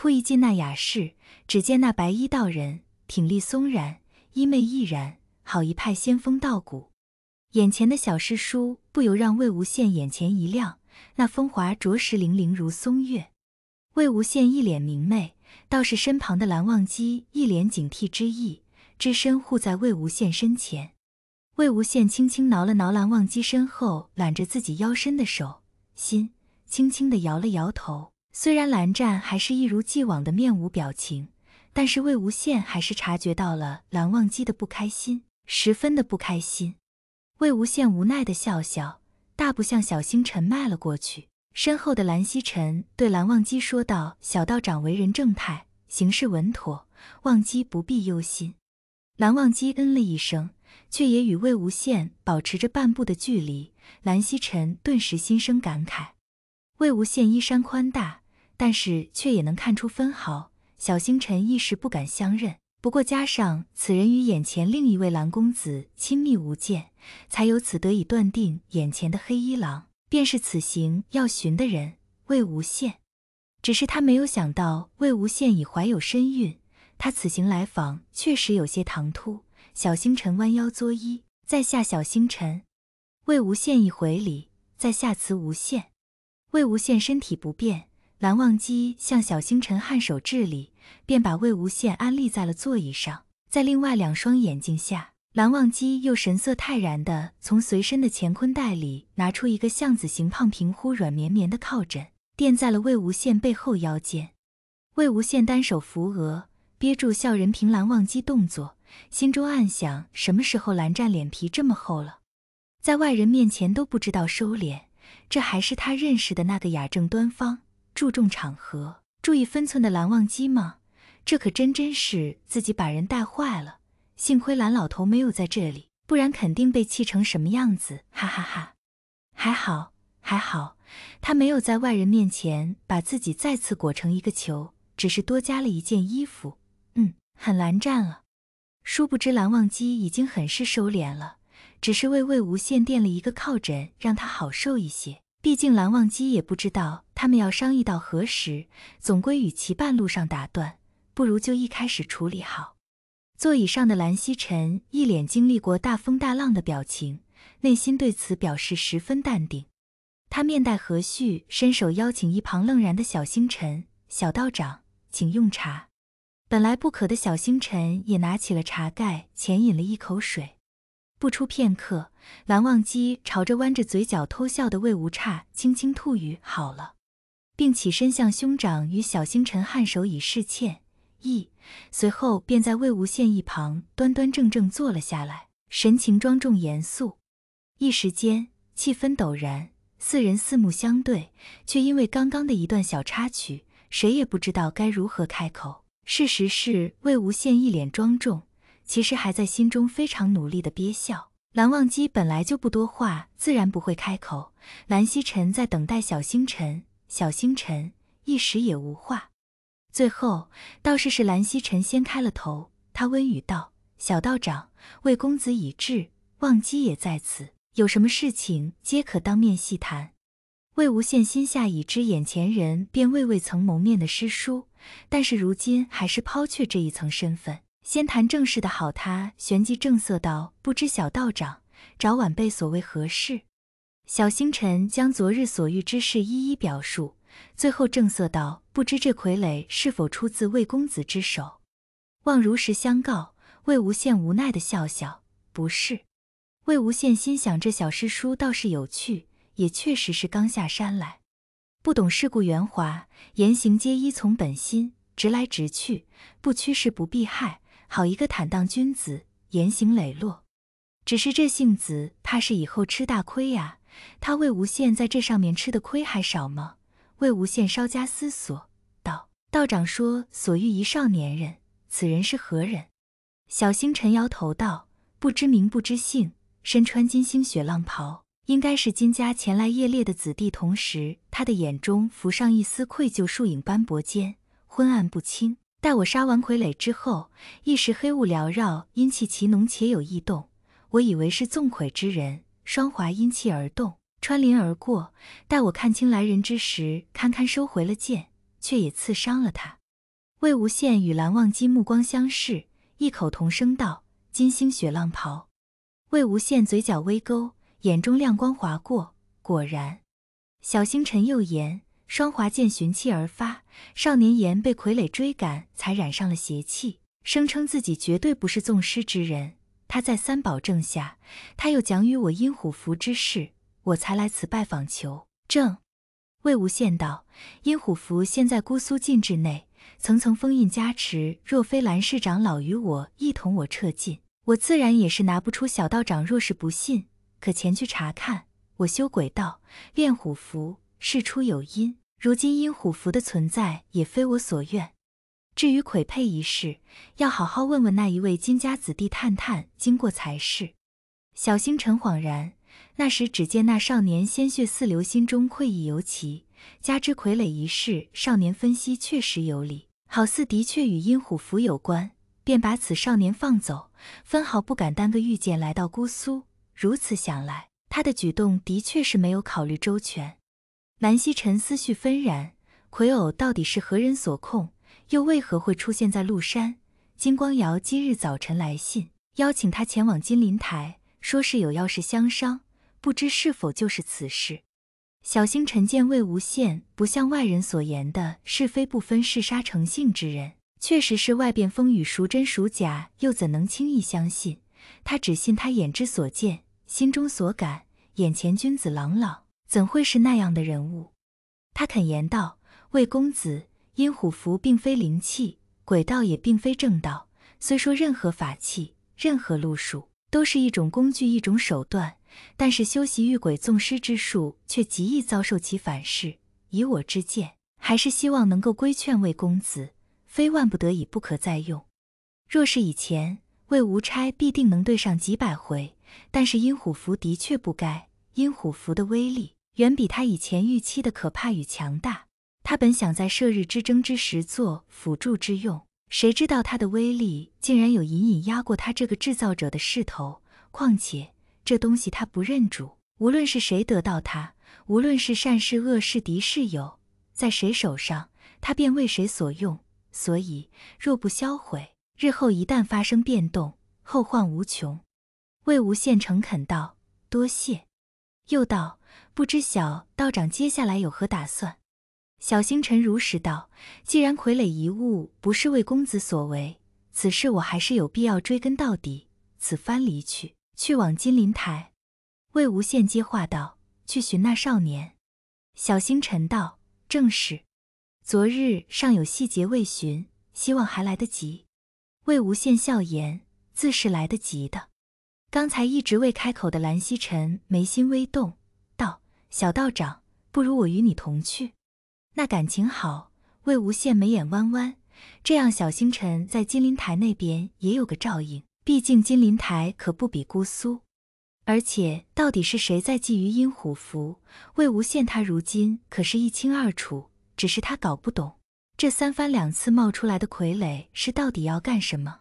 扑一进那雅室，只见那白衣道人挺立松然，衣袂亦然，好一派仙风道骨。眼前的小师叔不由让魏无羡眼前一亮，那风华着实凌凌如松月。魏无羡一脸明媚，倒是身旁的蓝忘机一脸警惕之意，只身护在魏无羡身前。魏无羡轻轻挠了挠蓝忘机身后揽着自己腰身的手心，轻轻的摇了摇头。虽然蓝湛还是一如既往的面无表情，但是魏无羡还是察觉到了蓝忘机的不开心，十分的不开心。魏无羡无奈的笑笑，大步向小星辰迈了过去。身后的蓝曦臣对蓝忘机说道：“小道长为人正派，行事稳妥，忘机不必忧心。”蓝忘机嗯了一声，却也与魏无羡保持着半步的距离。蓝曦臣顿时心生感慨，魏无羡衣衫宽大。但是却也能看出分毫，小星辰一时不敢相认。不过加上此人与眼前另一位蓝公子亲密无间，才由此得以断定眼前的黑衣郎便是此行要寻的人——魏无羡。只是他没有想到魏无羡已怀有身孕，他此行来访确实有些唐突。小星辰弯腰作揖：“在下小星辰。”魏无羡一回礼：“在下慈无羡。”魏无羡身体不便。蓝忘机向小星辰颔首致礼，便把魏无羡安立在了座椅上。在另外两双眼睛下，蓝忘机又神色泰然地从随身的乾坤袋里拿出一个象子形胖平乎、软绵绵的靠枕，垫在了魏无羡背后腰间。魏无羡单手扶额，憋住笑，人凭蓝忘机动作，心中暗想：什么时候蓝湛脸皮这么厚了？在外人面前都不知道收敛，这还是他认识的那个雅正端方？注重场合、注意分寸的蓝忘机吗？这可真真是自己把人带坏了。幸亏蓝老头没有在这里，不然肯定被气成什么样子。哈哈哈，还好还好，他没有在外人面前把自己再次裹成一个球，只是多加了一件衣服。嗯，很蓝湛了。殊不知蓝忘机已经很是收敛了，只是为魏无羡垫了一个靠枕，让他好受一些。毕竟蓝忘机也不知道。他们要商议到何时？总归与其半路上打断，不如就一开始处理好。座椅上的蓝曦臣一脸经历过大风大浪的表情，内心对此表示十分淡定。他面带和煦，伸手邀请一旁愣然的小星辰：“小道长，请用茶。”本来不渴的小星辰也拿起了茶盖，浅饮了一口水。不出片刻，蓝忘机朝着弯着嘴角偷笑的魏无差轻轻吐语：“好了。”并起身向兄长与小星辰颔首以示歉意，随后便在魏无羡一旁端端正正坐了下来，神情庄重严肃。一时间，气氛陡然，四人四目相对，却因为刚刚的一段小插曲，谁也不知道该如何开口。事实是，魏无羡一脸庄重，其实还在心中非常努力的憋笑。蓝忘机本来就不多话，自然不会开口。蓝曦臣在等待小星辰。小星辰一时也无话，最后倒是是蓝曦臣先开了头，他温语道：“小道长，魏公子已至，忘机也在此，有什么事情皆可当面细谈。”魏无羡心下已知眼前人便未未曾谋面的师叔，但是如今还是抛却这一层身份，先谈正事的好。他旋即正色道：“不知小道长找晚辈所谓何事？”小星辰将昨日所遇之事一一表述，最后正色道：“不知这傀儡是否出自魏公子之手，望如实相告。”魏无羡无奈的笑笑：“不是。”魏无羡心想：“这小师叔倒是有趣，也确实是刚下山来，不懂世故圆滑，言行皆依从本心，直来直去，不趋势不避害，好一个坦荡君子，言行磊落。只是这性子，怕是以后吃大亏呀。”他魏无羡在这上面吃的亏还少吗？魏无羡稍加思索，道：“道长说所遇一少年人，此人是何人？”小星辰摇头道：“不知名，不知姓，身穿金星雪浪袍，应该是金家前来夜猎的子弟。”同时，他的眼中浮上一丝愧疚。树影斑驳间，昏暗不清。待我杀完傀儡之后，一时黑雾缭绕，阴气奇浓，且有异动。我以为是纵魁之人。霜华因气而动，穿林而过。待我看清来人之时，堪堪收回了剑，却也刺伤了他。魏无羡与蓝忘机目光相视，异口同声道：“金星雪浪袍。”魏无羡嘴角微勾，眼中亮光划过。果然，小星辰又言：霜华剑循气而发，少年言被傀儡追赶，才染上了邪气，声称自己绝对不是纵尸之人。他在三保证下，他又讲与我阴虎符之事，我才来此拜访求证。魏无羡道：“阴虎符现在姑苏禁制内，层层封印加持，若非蓝氏长老与我一同我撤禁，我自然也是拿不出。”小道长若是不信，可前去查看。我修鬼道，炼虎符，事出有因。如今阴虎符的存在，也非我所愿。至于傀儡一事，要好好问问那一位金家子弟，探探经过才是。小星辰恍然，那时只见那少年鲜血四流，心中愧意尤其。加之傀儡一事，少年分析确实有理，好似的确与阴虎符有关，便把此少年放走，分毫不敢耽搁。遇见来到姑苏，如此想来，他的举动的确是没有考虑周全。南希臣思绪纷然，傀偶到底是何人所控？又为何会出现在麓山？金光瑶今日早晨来信，邀请他前往金林台，说是有要事相商，不知是否就是此事。小星辰见魏无羡不像外人所言的是非不分、嗜杀成性之人，确实是外边风雨孰真孰假，又怎能轻易相信？他只信他眼之所见，心中所感。眼前君子朗朗，怎会是那样的人物？他肯言道：“魏公子。”阴虎符并非灵气，鬼道也并非正道。虽说任何法器、任何路数都是一种工具、一种手段，但是修习御鬼纵尸之术却极易遭受其反噬。以我之见，还是希望能够规劝魏公子，非万不得已不可再用。若是以前，魏无差必定能对上几百回，但是阴虎符的确不该。阴虎符的威力远比他以前预期的可怕与强大。他本想在射日之争之时做辅助之用，谁知道它的威力竟然有隐隐压过他这个制造者的势头。况且这东西他不认主，无论是谁得到它，无论是善是恶是敌是友，在谁手上，他便为谁所用。所以若不销毁，日后一旦发生变动，后患无穷。魏无羡诚恳道：“多谢。”又道：“不知小道长接下来有何打算？”小星辰如实道：“既然傀儡遗物不是魏公子所为，此事我还是有必要追根到底。此番离去，去往金陵台。”魏无羡接话道：“去寻那少年。”小星辰道：“正是。昨日尚有细节未寻，希望还来得及。”魏无羡笑言：“自是来得及的。”刚才一直未开口的蓝曦臣眉心微动，道：“小道长，不如我与你同去。”那感情好，魏无羡眉眼弯弯，这样小星辰在金陵台那边也有个照应，毕竟金陵台可不比姑苏。而且到底是谁在觊觎阴虎符？魏无羡他如今可是一清二楚，只是他搞不懂，这三番两次冒出来的傀儡是到底要干什么。